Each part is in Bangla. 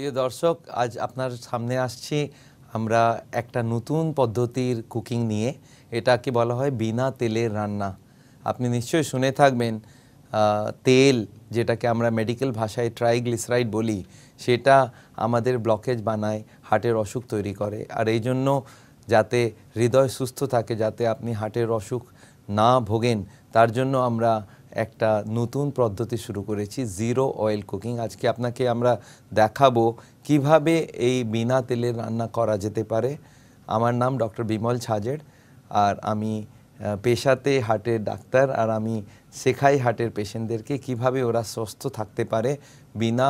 প্রিয় দর্শক আজ আপনার সামনে আসছি আমরা একটা নতুন পদ্ধতির কুকিং নিয়ে এটাকে বলা হয় বিনা তেলের রান্না আপনি নিশ্চয়ই শুনে থাকবেন তেল যেটাকে আমরা মেডিকেল ভাষায় ট্রাইগ্লিসারাইড বলি সেটা আমাদের ব্লকেজ বানায় হার্টের অসুখ তৈরি করে আর এই জন্য যাতে হৃদয় সুস্থ থাকে যাতে আপনি হার্টের অসুখ না ভোগেন তার জন্য আমরা একটা নতুন পদ্ধতি শুরু করেছি জিরো অয়েল কুকিং আজকে আপনাকে আমরা দেখাবো কিভাবে এই বিনা তেলের রান্না করা যেতে পারে আমার নাম ডক্টর বিমল ছাজের আর আমি পেশাতে হার্টের ডাক্তার আর আমি শেখাই হার্টের পেশেন্টদেরকে কিভাবে ওরা সুস্থ থাকতে পারে বিনা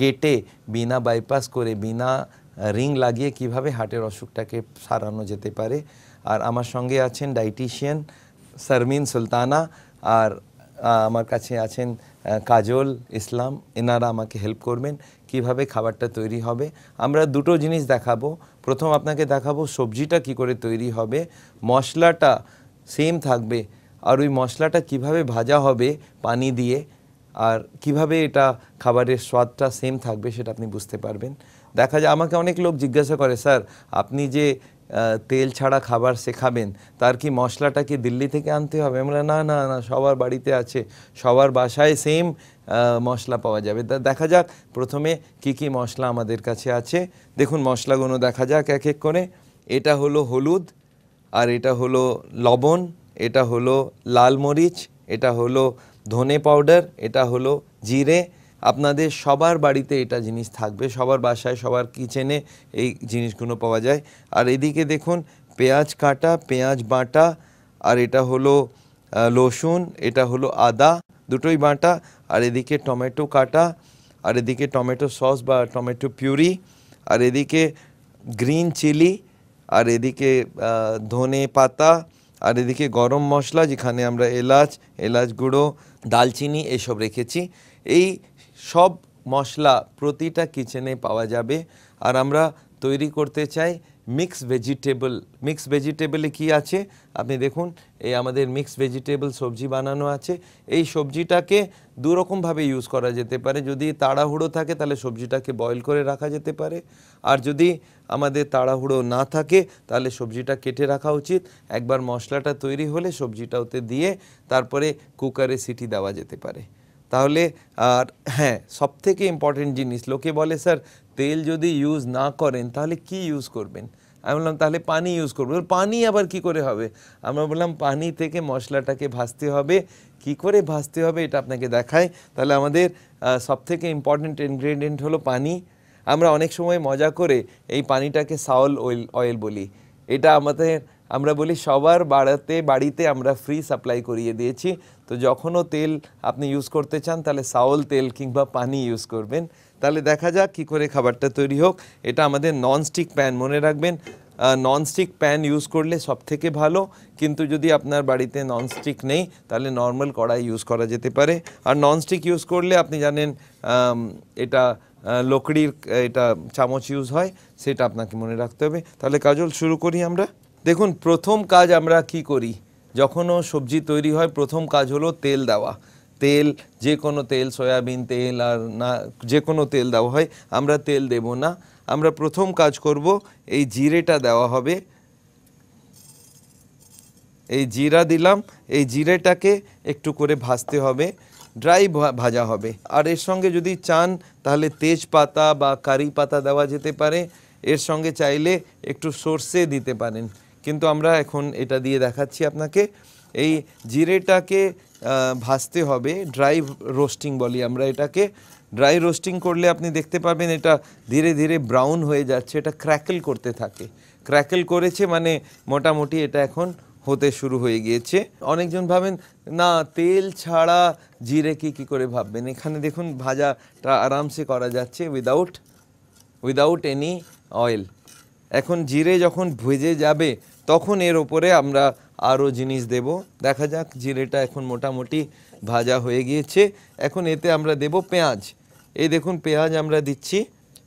গেটে বিনা বাইপাস করে বিনা রিং লাগিয়ে কিভাবে হার্টের অসুখটাকে সারানো যেতে পারে আর আমার সঙ্গে আছেন ডাইটিশিয়ান সারমিন সুলতানা আর আমার কাছে আছেন কাজল ইসলাম এনারা আমাকে হেল্প করবেন কিভাবে খাবারটা তৈরি হবে আমরা দুটো জিনিস দেখাবো প্রথম আপনাকে দেখাবো সবজিটা কি করে তৈরি হবে মশলাটা সেম থাকবে আর ওই মশলাটা কিভাবে ভাজা হবে পানি দিয়ে আর কিভাবে এটা খাবারের স্বাদটা সেম থাকবে সেটা আপনি বুঝতে পারবেন দেখা যায় আমাকে অনেক লোক জিজ্ঞাসা করে স্যার আপনি যে তেল ছাড়া খাবার শেখাবেন তার কি মশলাটা কি দিল্লি থেকে আনতে হবে আমরা না না না সবার বাড়িতে আছে সবার বাসায় সেম মশলা পাওয়া যাবে তা দেখা যাক প্রথমে কি কি মশলা আমাদের কাছে আছে দেখুন মশলাগুলো দেখা যাক এক এক করে এটা হলো হলুদ আর এটা হলো লবণ এটা হলো লাল মরিচ এটা হলো ধনে পাউডার এটা হলো জিরে আপনাদের সবার বাড়িতে এটা জিনিস থাকবে সবার বাসায় সবার কিচেনে এই জিনিসগুলো পাওয়া যায় আর এদিকে দেখুন পেঁয়াজ কাটা পেঁয়াজ বাটা আর এটা হলো লসুন এটা হলো আদা দুটোই বাটা আর এদিকে টমেটো কাটা আর এদিকে টমেটো সস বা টমেটো পিউরি আর এদিকে গ্রিন চিলি আর এদিকে ধনে পাতা আর এদিকে গরম মশলা যেখানে আমরা এলাচ এলাচ গুঁড়ো দালচিনি এসব রেখেছি এই সব মশলা প্রতিটা কিচেনে পাওয়া যাবে আর আমরা তৈরি করতে চাই মিক্স ভেজিটেবল মিক্স ভেজিটেবলে কি আছে আপনি দেখুন এই আমাদের মিক্স ভেজিটেবল সবজি বানানো আছে এই সবজিটাকে দুরকমভাবে ইউজ করা যেতে পারে যদি তাড়াহুড়ো থাকে তাহলে সবজিটাকে বয়ল করে রাখা যেতে পারে আর যদি আমাদের তাড়াহুড়ো না থাকে তাহলে সবজিটা কেটে রাখা উচিত একবার মশলাটা তৈরি হলে সবজিটা ওতে দিয়ে তারপরে কুকারে সিটি দেওয়া যেতে পারে তাহলে আর হ্যাঁ সবথেকে ইম্পর্টেন্ট জিনিস লোকে বলে স্যার তেল যদি ইউজ না করেন তাহলে কি ইউজ করবেন আমি বললাম তাহলে পানি ইউজ করবো পানি আবার কি করে হবে আমরা বললাম পানি থেকে মশলাটাকে ভাজতে হবে কি করে ভাজতে হবে এটা আপনাকে দেখায় তাহলে আমাদের সব থেকে ইম্পর্টেন্ট ইনগ্রেডিয়েন্ট হলো পানি আমরা অনেক সময় মজা করে এই পানিটাকে সাউল অয়েল অয়েল বলি এটা আমাদের আমরা বলি সবার বাড়াতে বাড়িতে আমরা ফ্রি সাপ্লাই করিয়ে দিয়েছি তো যখনও তেল আপনি ইউজ করতে চান তাহলে সাউল তেল কিংবা পানি ইউজ করবেন তাহলে দেখা যাক কী করে খাবারটা তৈরি হোক এটা আমাদের ননস্টিক প্যান মনে রাখবেন ননস্টিক প্যান ইউজ করলে সব থেকে ভালো কিন্তু যদি আপনার বাড়িতে ননস্টিক নেই তাহলে নর্মাল কড়াই ইউজ করা যেতে পারে আর ননস্টিক ইউজ করলে আপনি জানেন এটা লকড়ির এটা চামচ ইউজ হয় সেটা আপনাকে মনে রাখতে হবে তাহলে কাজল শুরু করি আমরা দেখুন প্রথম কাজ আমরা কি করি যখনও সবজি তৈরি হয় প্রথম কাজ হলো তেল দেওয়া তেল যে কোনো তেল সয়াবিন তেল আর না যে কোনো তেল দেওয়া হয় আমরা তেল দেব না আমরা প্রথম কাজ করব এই জিরেটা দেওয়া হবে এই জিরা দিলাম এই জিরেটাকে একটু করে ভাজতে হবে ড্রাই ভাজা হবে আর এর সঙ্গে যদি চান তাহলে তেজপাতা বা কারি পাতা দেওয়া যেতে পারে এর সঙ্গে চাইলে একটু সর্ষে দিতে পারেন কিন্তু আমরা এখন এটা দিয়ে দেখাচ্ছি আপনাকে এই জিরেটাকে ভাজতে হবে ড্রাই রোস্টিং বলি আমরা এটাকে ড্রাই রোস্টিং করলে আপনি দেখতে পাবেন এটা ধীরে ধীরে ব্রাউন হয়ে যাচ্ছে এটা ক্র্যাকেল করতে থাকে ক্র্যাকেল করেছে মানে মোটামুটি এটা এখন হতে শুরু হয়ে গিয়েছে অনেকজন ভাবেন না তেল ছাড়া জিরে কি কি করে ভাববেন এখানে দেখুন ভাজাটা আরামসে করা যাচ্ছে উইদাউট উইদাউট এনি অয়েল এখন জিরে যখন ভেজে যাবে তখন এর ওপরে আমরা আরও জিনিস দেব দেখা যাক জিরেটা এখন মোটামুটি ভাজা হয়ে গিয়েছে এখন এতে আমরা দেব পেঁয়াজ এই দেখুন পেঁয়াজ আমরা দিচ্ছি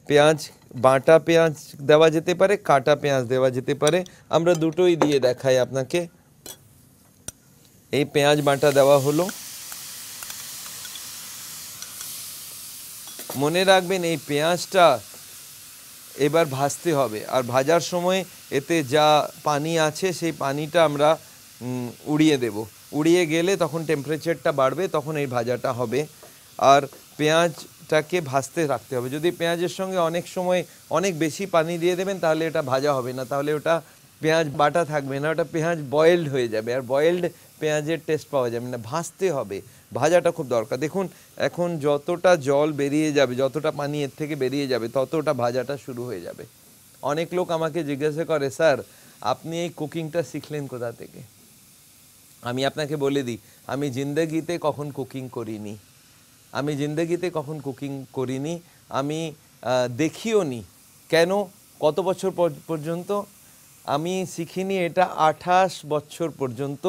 পেঁয়াজ বাটা পেঁয়াজ দেওয়া যেতে পারে কাটা পেঁয়াজ দেওয়া যেতে পারে আমরা দুটোই দিয়ে দেখাই আপনাকে এই পেঁয়াজ বাটা দেওয়া হলো মনে রাখবেন এই পেঁয়াজটা এবার ভাজতে হবে আর ভাজার সময় এতে যা পানি আছে সেই পানিটা আমরা উড়িয়ে দেব উড়িয়ে গেলে তখন টেম্পারেচারটা বাড়বে তখন এই ভাজাটা হবে আর পেঁয়াজটাকে ভাজতে রাখতে হবে যদি পেঁয়াজের সঙ্গে অনেক সময় অনেক বেশি পানি দিয়ে দেবেন তাহলে এটা ভাজা হবে না তাহলে ওটা পেঁয়াজ বাটা থাকবে না ওটা পেঁয়াজ বয়েলড হয়ে যাবে আর বয়েলড পেঁয়াজের টেস্ট পাওয়া যাবে মানে না ভাজতে হবে ভাজাটা খুব দরকার দেখুন এখন যতটা জল বেরিয়ে যাবে যতটা পানি এর থেকে বেরিয়ে যাবে ততটা ভাজাটা শুরু হয়ে যাবে অনেক লোক আমাকে জিজ্ঞাসা করে স্যার আপনি এই কুকিংটা শিখলেন কোথা থেকে আমি আপনাকে বলে দিই আমি জিন্দগিতে কখন কুকিং করিনি আমি জিন্দগিতে কখন কুকিং করিনি আমি দেখিও নি কেন কত বছর পর্যন্ত আমি শিখিনি এটা আঠাশ বছর পর্যন্ত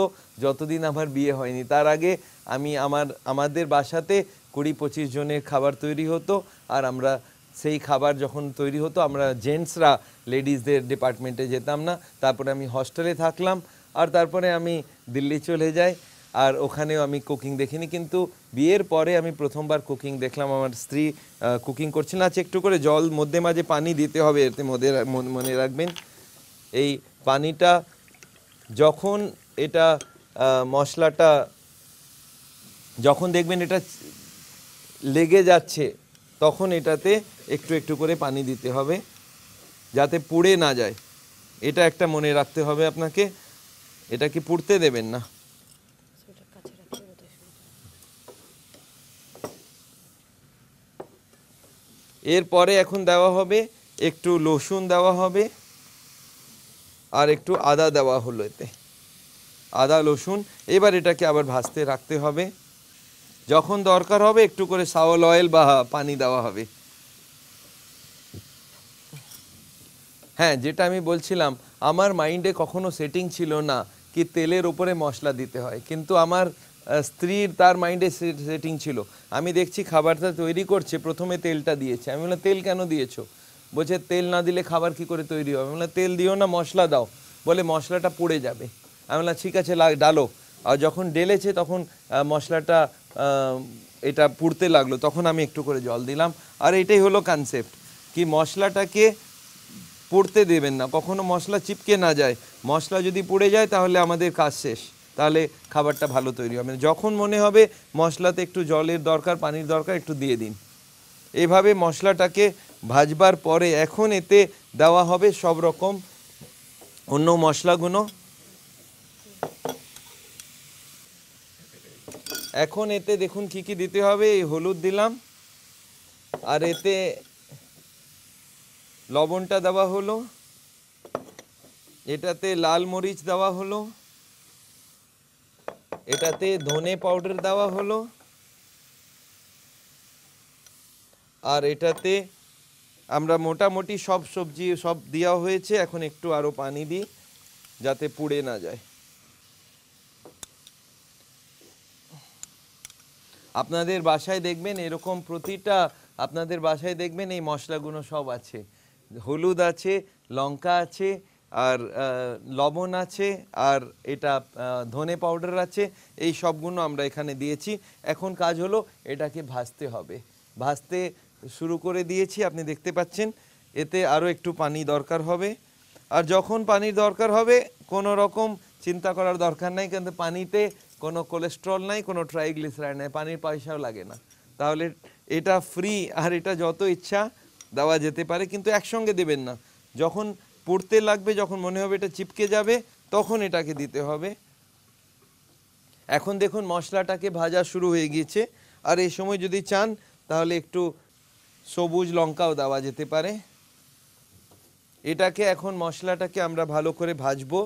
যতদিন আমার বিয়ে হয়নি তার আগে আমি আমার আমাদের বাসাতে কুড়ি পঁচিশ জনের খাবার তৈরি হতো আর আমরা সেই খাবার যখন তৈরি হতো আমরা জেন্টসরা লেডিসদের ডিপার্টমেন্টে যেতাম না তারপরে আমি হস্টেলে থাকলাম আর তারপরে আমি দিল্লি চলে যাই আর ওখানেও আমি কুকিং দেখিনি কিন্তু বিয়ের পরে আমি প্রথমবার কুকিং দেখলাম আমার স্ত্রী কুকিং না আচ্ছা একটু করে জল মধ্যে মাঝে পানি দিতে হবে এতে মনে রাখবেন এই পানিটা যখন এটা মশলাটা যখন দেখবেন এটা লেগে যাচ্ছে তখন এটাতে একটু একটু করে পানি দিতে হবে যাতে পুড়ে না যায় এটা একটা মনে রাখতে হবে আপনাকে এটা কি পুড়তে দেবেন না এরপরে এখন দেওয়া হবে একটু লসুন দেওয়া হবে আর একটু আদা দেওয়া হলো এতে আদা রসুন এবার এটাকে আবার ভাজতে রাখতে হবে যখন দরকার হবে একটু করে সাওল অয়েল বা পানি দেওয়া হবে হ্যাঁ যেটা আমি বলছিলাম আমার মাইন্ডে কখনো সেটিং ছিল না কি তেলের ওপরে মশলা দিতে হয় কিন্তু আমার স্ত্রীর তার মাইন্ডে সেটিং ছিল আমি দেখছি খাবারটা তৈরি করছে প্রথমে তেলটা দিয়েছে আমি বললাম তেল কেন দিয়েছো বলছে তেল না দিলে খাবার কি করে তৈরি হবে আমি তেল দিও না মশলা দাও বলে মশলাটা পড়ে যাবে আমি বললাম ঠিক আছে ডালো আর যখন ডেলেছে তখন মশলাটা এটা পুড়তে লাগলো তখন আমি একটু করে জল দিলাম আর এটাই হলো কনসেপ্ট কি মশলাটাকে পড়তে দেবেন না কখনো মশলা চিপকে না যায় মশলা যদি পুড়ে যায় তাহলে আমাদের কাজ শেষ তাহলে খাবারটা ভালো তৈরি হবে যখন মনে হবে মশলাতে একটু জলের দরকার পানির দরকার একটু দিয়ে দিন এভাবে মশলাটাকে ভাজবার পরে এখন এতে দেওয়া হবে সব রকম অন্য মশলাগুলো এখন এতে দেখুন কি কি দিতে হবে এই হলুদ দিলাম আর এতে লবণটা দেওয়া হলো এটাতে লাল মরিচ দেওয়া হলো এটাতে ধনে পাউডার দেওয়া হলো আর এটাতে আমরা মোটামুটি সব সবজি সব দেওয়া হয়েছে এখন একটু আরও পানি দিই যাতে পুড়ে না যায় আপনাদের বাসায় দেখবেন এরকম প্রতিটা আপনাদের বাসায় দেখবেন এই মশলাগুলো সব আছে হলুদ আছে লঙ্কা আছে আর লবণ আছে আর এটা ধনে পাউডার আছে এই সবগুলো আমরা এখানে দিয়েছি এখন কাজ হলো এটাকে ভাজতে হবে ভাজতে শুরু করে দিয়েছি আপনি দেখতে পাচ্ছেন এতে আরও একটু পানি দরকার হবে আর যখন পানির দরকার হবে কোনো রকম চিন্তা করার দরকার নাই কিন্তু পানিতে কোনো কোলেস্ট্রল নাই কোনো ট্রাইগ্লিসারাইড নাই পানির পয়সাও লাগে না তাহলে এটা ফ্রি আর এটা যত ইচ্ছা দেওয়া যেতে পারে কিন্তু একসঙ্গে দেবেন না যখন পড়তে লাগবে যখন মনে হবে এটা চিপকে যাবে তখন এটাকে দিতে হবে এখন দেখুন মশলাটাকে ভাজা শুরু হয়ে গিয়েছে আর এই সময় যদি চান তাহলে একটু সবুজ লঙ্কাও দেওয়া যেতে পারে এটাকে এখন মশলাটাকে আমরা ভালো করে ভাজবো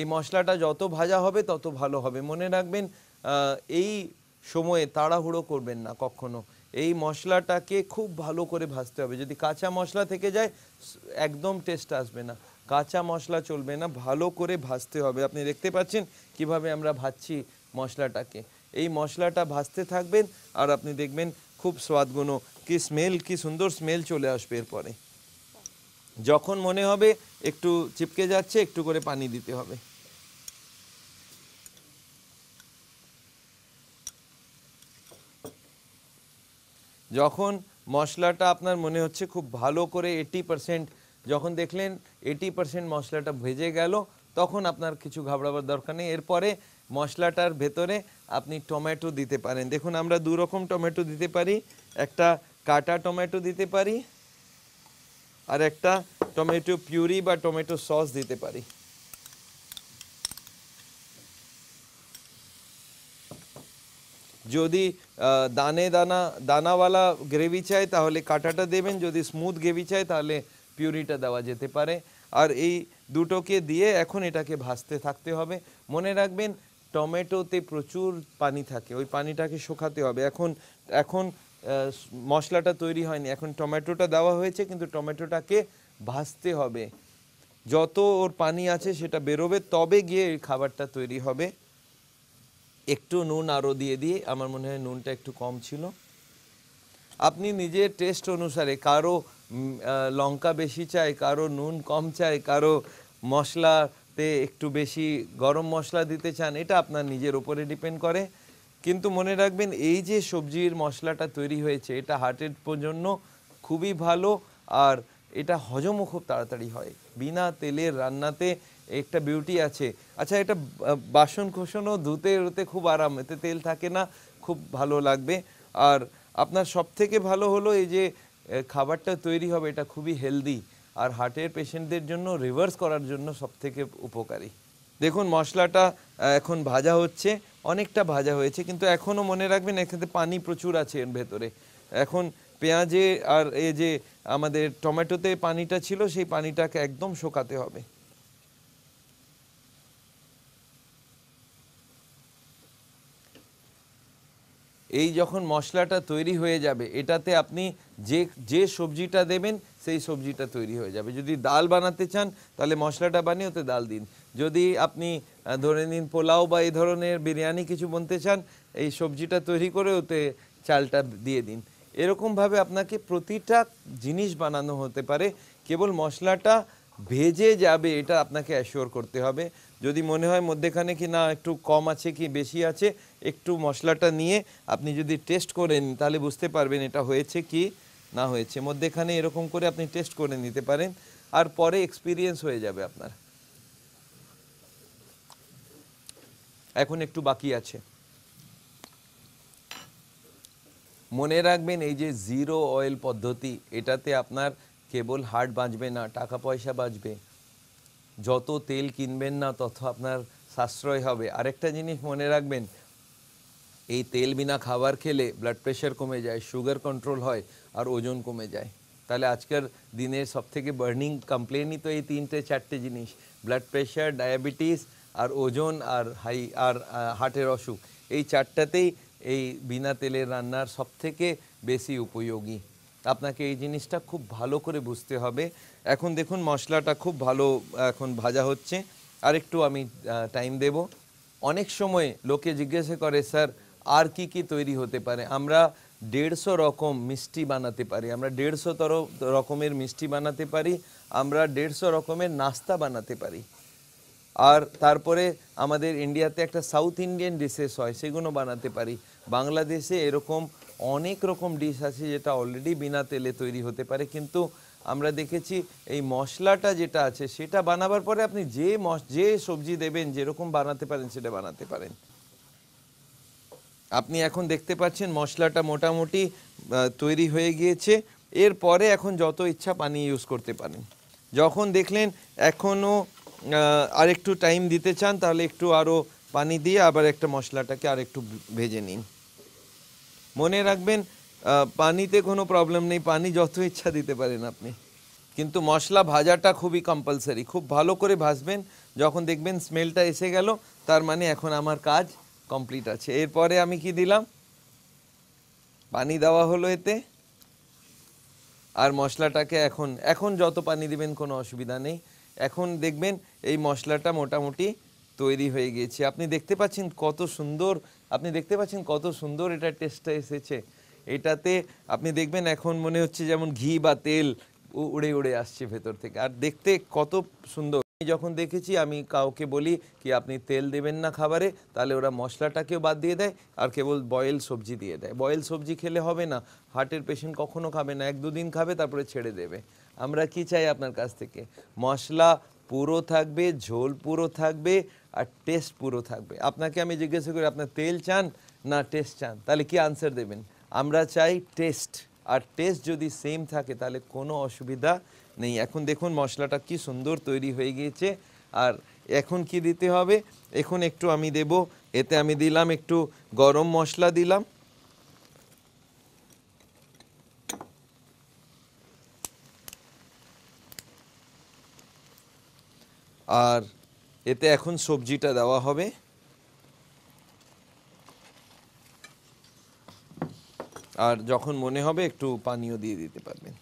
এই মশলাটা যত ভাজা হবে তত ভালো হবে মনে রাখবেন এই সময়ে তাড়াহুড়ো করবেন না কখনো এই মশলাটাকে খুব ভালো করে ভাজতে হবে যদি কাঁচা মশলা থেকে যায় একদম টেস্ট আসবে না কাঁচা মশলা চলবে না ভালো করে ভাজতে হবে আপনি দেখতে পাচ্ছেন কিভাবে আমরা ভাজছি মশলাটাকে এই মশলাটা ভাজতে থাকবেন আর আপনি দেখবেন খুব স্বাদগুণ কি স্মেল কি সুন্দর স্মেল চলে আসবে এরপরে যখন মনে হবে একটু চিপকে যাচ্ছে একটু করে পানি দিতে হবে যখন মশলাটা আপনার মনে হচ্ছে খুব ভালো করে এইটি পারসেন্ট যখন দেখলেন এইটি পারসেন্ট মশলাটা ভেজে গেল তখন আপনার কিছু ঘাবড়াবার দরকার নেই এরপরে মশলাটার ভেতরে আপনি টমেটো দিতে পারেন দেখুন আমরা দু রকম টমেটো দিতে পারি একটা কাটা টমেটো দিতে পারি আর একটা টমেটো পিউরি বা টমেটো সস দিতে পারি যদি দানে দানা দানাওয়ালা গ্রেভি চাই তাহলে কাটাটা দেবেন যদি স্মুথ গ্রেভি চাই তাহলে পিউরিটা দেওয়া যেতে পারে আর এই দুটোকে দিয়ে এখন এটাকে ভাজতে থাকতে হবে মনে রাখবেন টমেটোতে প্রচুর পানি থাকে ওই পানিটাকে শুকাতে হবে এখন এখন মশলাটা তৈরি হয়নি এখন টমেটোটা দেওয়া হয়েছে কিন্তু টমেটোটাকে ভাজতে হবে যত ওর পানি আছে সেটা বেরোবে তবে গিয়ে খাবারটা তৈরি হবে একটু নুন আরও দিয়ে দিয়ে আমার মনে হয় নুনটা একটু কম ছিল আপনি নিজের টেস্ট অনুসারে কারো লঙ্কা বেশি চায় কারো নুন কম চায় কারো মশলাতে একটু বেশি গরম মশলা দিতে চান এটা আপনার নিজের ওপরে ডিপেন্ড করে কিন্তু মনে রাখবেন এই যে সবজির মশলাটা তৈরি হয়েছে এটা হার্টের জন্য খুবই ভালো আর এটা হজমও খুব তাড়াতাড়ি হয় বিনা তেলের রান্নাতে একটা বিউটি আছে আচ্ছা এটা বাসন খোসনও ধুতে রুতে খুব আরাম এতে তেল থাকে না খুব ভালো লাগবে আর আপনার সব থেকে ভালো হলো এই যে খাবারটা তৈরি হবে এটা খুবই হেলদি আর হার্টের পেশেন্টদের জন্য রিভার্স করার জন্য সবথেকে উপকারী দেখুন মশলাটা এখন ভাজা হচ্ছে অনেকটা ভাজা হয়েছে কিন্তু এখনও মনে রাখবেন এখানে পানি প্রচুর আছে এর ভেতরে এখন পেঁয়াজে আর এই যে আমাদের টমেটোতে পানিটা ছিল সেই পানিটাকে একদম শোকাতে হবে এই যখন মশলাটা তৈরি হয়ে যাবে এটাতে আপনি যে যে সবজিটা দেবেন সেই সবজিটা তৈরি হয়ে যাবে যদি ডাল বানাতে চান তাহলে মশলাটা বানিয়ে ওতে ডাল দিন যদি আপনি ধরে নিন পোলাও বা এই ধরনের বিরিয়ানি কিছু বনতে চান এই সবজিটা তৈরি করে ওতে চালটা দিয়ে দিন এরকমভাবে আপনাকে প্রতিটা জিনিস বানানো হতে পারে কেবল মশলাটা ভেজে যাবে এটা আপনাকে অ্যাশিওর করতে হবে যদি মনে হয় মধ্যেখানে কি না একটু কম আছে কি বেশি আছে একটু মশলাটা নিয়ে আপনি যদি টেস্ট করেন তাহলে বুঝতে পারবেন এটা হয়েছে কি না হয়েছে মধ্যেখানে এরকম করে আপনি টেস্ট করে নিতে পারেন আর পরে এক্সপিরিয়েন্স হয়ে যাবে আপনার এখন একটু বাকি আছে মনে রাখবেন এই যে জিরো অয়েল পদ্ধতি এটাতে আপনার কেবল হার্ট বাঁচবে না টাকা পয়সা বাঁচবে যত তেল কিনবেন না তত আপনার সাশ্রয় হবে আরেকটা জিনিস মনে রাখবেন এই তেল বিনা খাবার খেলে ব্লাড প্রেশার কমে যায় সুগার কন্ট্রোল হয় আর ওজন কমে যায় তাহলে আজকের দিনের থেকে বার্নিং কমপ্লেনই তো এই তিনটে চারটে জিনিস ব্লাড প্রেশার ডায়াবেটিস আর ওজন আর হাই আর হার্টের অসুখ এই চারটাতেই এই বিনা তেলের রান্নার সবথেকে বেশি উপযোগী আপনাকে এই জিনিসটা খুব ভালো করে বুঝতে হবে এখন দেখুন মশলাটা খুব ভালো এখন ভাজা হচ্ছে আর একটু আমি টাইম দেব অনেক সময় লোকে জিজ্ঞাসা করে স্যার আর কি কি তৈরি হতে পারে আমরা দেড়শো রকম মিষ্টি বানাতে পারি আমরা দেড়শো তর রকমের মিষ্টি বানাতে পারি আমরা দেড়শো রকমের নাস্তা বানাতে পারি আর তারপরে আমাদের ইন্ডিয়াতে একটা সাউথ ইন্ডিয়ান ডিশেস হয় সেগুলো বানাতে পারি বাংলাদেশে এরকম অনেক রকম ডিশ আছে যেটা অলরেডি বিনা তেলে তৈরি হতে পারে কিন্তু আমরা দেখেছি এই মশলাটা যেটা আছে সেটা বানাবার পরে আপনি যে যে সবজি দেবেন যেরকম বানাতে পারেন সেটা বানাতে পারেন আপনি এখন দেখতে পাচ্ছেন মশলাটা মোটামুটি তৈরি হয়ে গিয়েছে এরপরে এখন যত ইচ্ছা পানি ইউজ করতে পারেন যখন দেখলেন এখনও আরেকটু টাইম দিতে চান তাহলে একটু আরও পানি দিয়ে আবার একটা মশলাটাকে আরেকটু ভেজে নিন মনে রাখবেন পানিতে কোনো প্রবলেম নেই পানি যত ইচ্ছা দিতে পারেন আপনি কিন্তু মশলা ভাজাটা খুবই কম্পালসারি খুব ভালো করে ভাজবেন যখন দেখবেন স্মেলটা এসে গেল তার মানে এখন আমার কাজ কমপ্লিট আছে এরপরে আমি কি দিলাম পানি দেওয়া হলো এতে আর মশলাটাকে এখন এখন যত পানি দিবেন কোনো অসুবিধা নেই এখন দেখবেন এই মশলাটা মোটামুটি তৈরি হয়ে গিয়েছে আপনি দেখতে পাচ্ছেন কত সুন্দর আপনি দেখতে পাচ্ছেন কত সুন্দর এটা টেস্টটা এসেছে এটাতে আপনি দেখবেন এখন মনে হচ্ছে যেমন ঘি বা তেল উড়ে উড়ে আসছে ভেতর থেকে আর দেখতে কত সুন্দর যখন দেখেছি আমি কাউকে বলি কি আপনি তেল দেবেন না খাবারে তাহলে ওরা মশলাটাকেও বাদ দিয়ে দেয় আর কেবল বয়েল সবজি দিয়ে দেয় বয়েল সবজি খেলে হবে না হার্টের পেশেন্ট কখনো খাবে না এক দুদিন খাবে তারপরে ছেড়ে দেবে আমরা কি চাই আপনার কাছ থেকে মশলা পুরো থাকবে ঝোল পুরো থাকবে আর টেস্ট পুরো থাকবে আপনাকে আমি জিজ্ঞাসা করি আপনার তেল চান না টেস্ট চান তাহলে কি আনসার দেবেন আমরা চাই টেস্ট আর টেস্ট যদি সেম থাকে তাহলে কোনো অসুবিধা নেই এখন দেখুন মশলাটা কি সুন্দর তৈরি হয়ে গিয়েছে আর এখন কি দিতে হবে এখন একটু আমি দেব এতে আমি দিলাম একটু গরম মশলা দিলাম আর এতে এখন সবজিটা দেওয়া হবে আর যখন মনে হবে একটু পানীয় দিয়ে দিতে পারবেন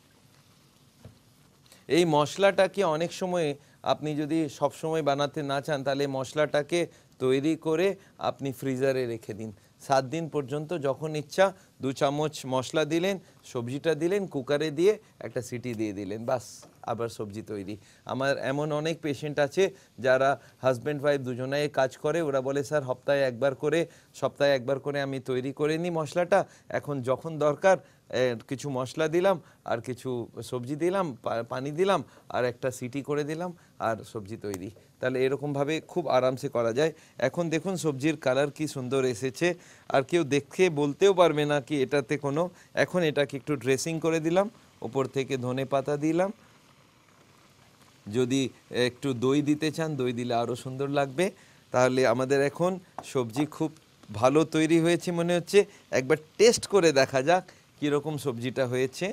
এই মশলাটাকে অনেক সময় আপনি যদি সব সময় বানাতে না চান তাহলে মশলাটাকে তৈরি করে আপনি ফ্রিজারে রেখে দিন সাত দিন পর্যন্ত যখন ইচ্ছা দু চামচ মশলা দিলেন সবজিটা দিলেন কুকারে দিয়ে একটা সিটি দিয়ে দিলেন বাস আবার সবজি তৈরি আমার এমন অনেক পেশেন্ট আছে যারা হাজব্যান্ড ওয়াইফ দুজনায় কাজ করে ওরা বলে স্যার সপ্তাহে একবার করে সপ্তাহে একবার করে আমি তৈরি করে নিই মশলাটা এখন যখন দরকার কিছু মশলা দিলাম আর কিছু সবজি দিলাম পানি দিলাম আর একটা সিটি করে দিলাম আর সবজি তৈরি তাহলে এরকমভাবে খুব আরামসে করা যায় এখন দেখুন সবজির কালার কি সুন্দর এসেছে আর কেউ দেখে বলতেও পারবে না কি এটাতে কোনো এখন এটাকে একটু ড্রেসিং করে দিলাম ওপর থেকে ধনে পাতা দিলাম যদি একটু দই দিতে চান দই দিলে আরও সুন্দর লাগবে তাহলে আমাদের এখন সবজি খুব ভালো তৈরি হয়েছে মনে হচ্ছে একবার টেস্ট করে দেখা যাক কীরকম সবজিটা হয়েছে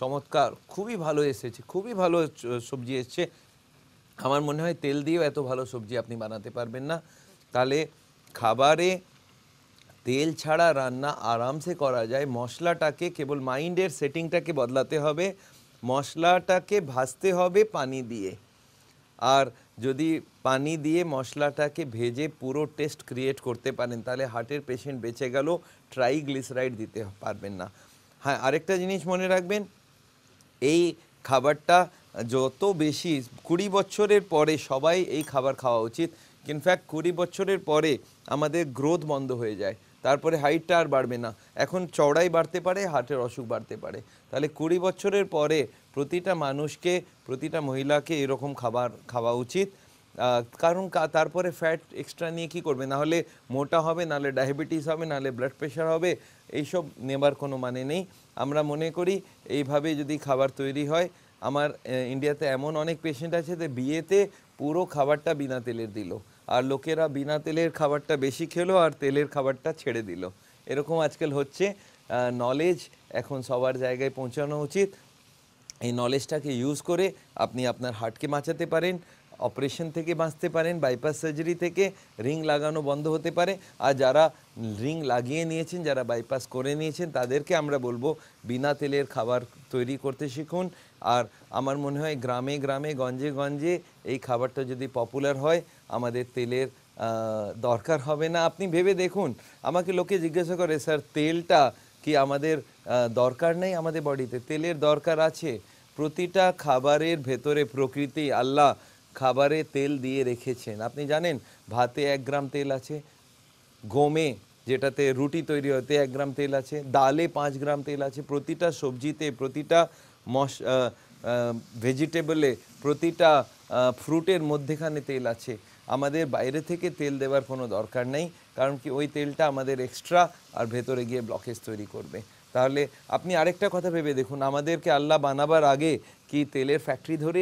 চমৎকার খুবই ভালো এসেছে খুবই ভালো সবজি এসছে আমার মনে হয় তেল দিয়েও এত ভালো সবজি আপনি বানাতে পারবেন না তাহলে খাবারে তেল ছাড়া রান্না আরামসে করা যায় মশলাটাকে কেবল মাইন্ডের সেটিংটাকে বদলাতে হবে মশলাটাকে ভাজতে হবে পানি দিয়ে আর যদি পানি দিয়ে মশলাটাকে ভেজে পুরো টেস্ট ক্রিয়েট করতে পারেন তাহলে হার্টের পেশেন্ট বেঁচে গেল ট্রাইগ্লিসারাইড দিতে পারবেন না হ্যাঁ আরেকটা জিনিস মনে রাখবেন এই খাবারটা যত বেশি কুড়ি বছরের পরে সবাই এই খাবার খাওয়া উচিত ইনফ্যাক্ট কুড়ি বছরের পরে আমাদের গ্রোথ বন্ধ হয়ে যায় তারপরে হাইটটা আর বাড়বে না এখন চড়াই বাড়তে পারে হার্টের অসুখ বাড়তে পারে তাহলে কুড়ি বছরের পরে প্রতিটা মানুষকে প্রতিটা মহিলাকে এরকম খাবার খাওয়া উচিত কারণ তারপরে ফ্যাট এক্সট্রা নিয়ে কী করবে নাহলে মোটা হবে নাহলে ডায়াবেটিস হবে নাহলে ব্লাড প্রেশার হবে এইসব নেবার কোনো মানে নেই আমরা মনে করি এইভাবে যদি খাবার তৈরি হয় আমার ইন্ডিয়াতে এমন অনেক পেশেন্ট আছে যে বিয়েতে পুরো খাবারটা বিনা তেলের দিল আর লোকেরা বিনা তেলের খাবারটা বেশি খেলো আর তেলের খাবারটা ছেড়ে দিল এরকম আজকাল হচ্ছে নলেজ এখন সবার জায়গায় পৌঁছানো উচিত এই নলেজটাকে ইউজ করে আপনি আপনার হার্টকে বাঁচাতে পারেন অপারেশন থেকে বাঁচতে পারেন বাইপাস সার্জারি থেকে রিং লাগানো বন্ধ হতে পারে আর যারা রিং লাগিয়ে নিয়েছেন যারা বাইপাস করে নিয়েছেন তাদেরকে আমরা বলবো বিনা তেলের খাবার তৈরি করতে শিখুন আর আমার মনে হয় গ্রামে গ্রামে গঞ্জে গঞ্জে এই খাবারটা যদি পপুলার হয় আমাদের তেলের দরকার হবে না আপনি ভেবে দেখুন আমাকে লোকে জিজ্ঞাসা করে স্যার তেলটা কি আমাদের দরকার নেই আমাদের বডিতে তেলের দরকার আছে প্রতিটা খাবারের ভেতরে প্রকৃতি আল্লাহ খাবারে তেল দিয়ে রেখেছেন আপনি জানেন ভাতে এক গ্রাম তেল আছে গমে যেটাতে রুটি তৈরি হতে এক গ্রাম তেল আছে ডালে পাঁচ গ্রাম তেল আছে প্রতিটা সবজিতে প্রতিটা মশ ভেজিটেবলে প্রতিটা ফ্রুটের মধ্যেখানে তেল আছে আমাদের বাইরে থেকে তেল দেওয়ার কোনো দরকার নেই কারণ কি ওই তেলটা আমাদের এক্সট্রা আর ভেতরে গিয়ে ব্লকেজ তৈরি করবে তাহলে আপনি আরেকটা কথা ভেবে দেখুন আমাদেরকে আল্লাহ বানাবার আগে কি তেলের ফ্যাক্টরি ধরে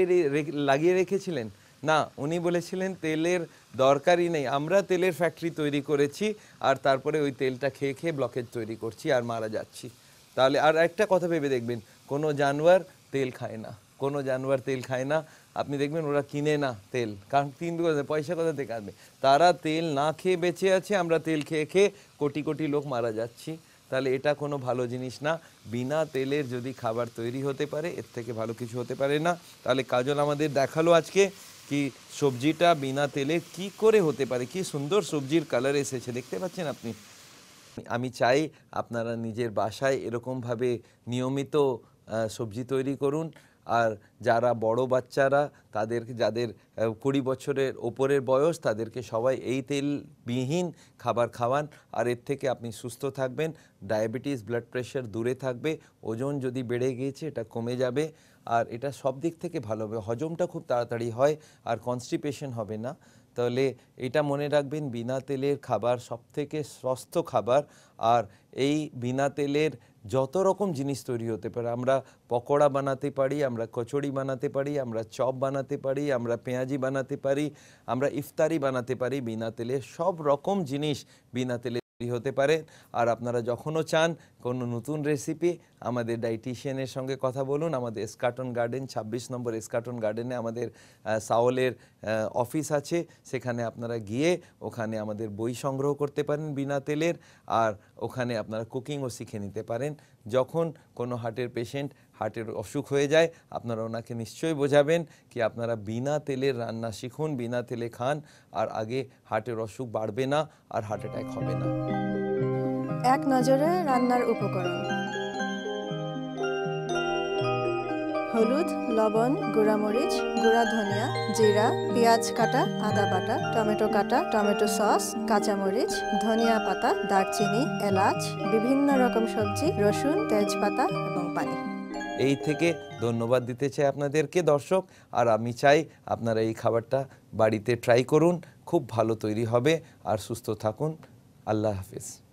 লাগিয়ে রেখেছিলেন না উনি বলেছিলেন তেলের দরকারই নেই আমরা তেলের ফ্যাক্টরি তৈরি করেছি আর তারপরে ওই তেলটা খেয়ে খেয়ে ব্লকেজ তৈরি করছি আর মারা যাচ্ছি তাহলে আর একটা কথা ভেবে দেখবেন কোনো জানোয়ার তেল খায় না কোনো জানোয়ার তেল খায় না আপনি দেখবেন ওরা কিনে না তেল কারণ তিন পয়সা কথা থেকে আসবে তারা তেল না খেয়ে বেঁচে আছে আমরা তেল খেয়ে খেয়ে কোটি কোটি লোক মারা যাচ্ছি তাহলে এটা কোনো ভালো জিনিস না বিনা তেলের যদি খাবার তৈরি হতে পারে এর থেকে ভালো কিছু হতে পারে না তাহলে কাজল আমাদের দেখালো আজকে কি সবজিটা বিনা তেলে কি করে হতে পারে কি সুন্দর সবজির কালার এসেছে দেখতে পাচ্ছেন আপনি আমি চাই আপনারা নিজের বাসায় এরকমভাবে নিয়মিত সবজি তৈরি করুন আর যারা বড় বাচ্চারা তাদের যাদের কুড়ি বছরের ওপরের বয়স তাদেরকে সবাই এই তেলবিহীন খাবার খাওয়ান আর এর থেকে আপনি সুস্থ থাকবেন ডায়াবেটিস ব্লাড প্রেশার দূরে থাকবে ওজন যদি বেড়ে গিয়েছে এটা কমে যাবে আর এটা সব দিক থেকে ভালো হবে হজমটা খুব তাড়াতাড়ি হয় আর কনস্টিপেশন হবে না তাহলে এটা মনে রাখবেন বিনা তেলের খাবার সবথেকে স্বস্থ খাবার আর এই বিনা তেলের যত রকম জিনিস তৈরি হতে পারে আমরা পকোড়া বানাতে পারি আমরা কচড়ি বানাতে পারি আমরা চপ বানাতে পারি আমরা পেঁয়াজি বানাতে পারি আমরা ইফতারি বানাতে পারি বিনা তেলে সব রকম জিনিস বিনা তেলে হতে পারেন আর আপনারা যখনও চান কোনো নতুন রেসিপি আমাদের ডাইটিশিয়ানের সঙ্গে কথা বলুন আমাদের এসকার্টন গার্ডেন ২৬ নম্বর এসকার্টন গার্ডেনে আমাদের সাওলের অফিস আছে সেখানে আপনারা গিয়ে ওখানে আমাদের বই সংগ্রহ করতে পারেন বিনা তেলের আর ওখানে আপনারা কুকিংও শিখে নিতে পারেন যখন কোনো হার্টের পেশেন্ট হার্টের অসুখ হয়ে যায় আপনারা ওনাকে নিশ্চয়ই বোঝাবেন কি আপনারা বিনা তেলের রান্না শিখুন বিনা তেলে খান আর আগে হার্টের অসুখ বাড়বে না আর হার্ট অ্যাটাক হবে না এক নজরে রান্নার উপকরণ হলুদ লবণ গুঁড়ামরিচ গুঁড়া ধনিয়া জিরা পেঁয়াজ কাটা আদা বাটা টমেটো কাটা টমেটো সস কাঁচামরিচ ধনিয়া পাতা দারচিনি এলাচ বিভিন্ন রকম সবজি রসুন তেজপাতা এবং পানি এই থেকে ধন্যবাদ দিতে চাই আপনাদেরকে দর্শক আর আমি চাই আপনারা এই খাবারটা বাড়িতে ট্রাই করুন খুব ভালো তৈরি হবে আর সুস্থ থাকুন আল্লাহ হাফিজ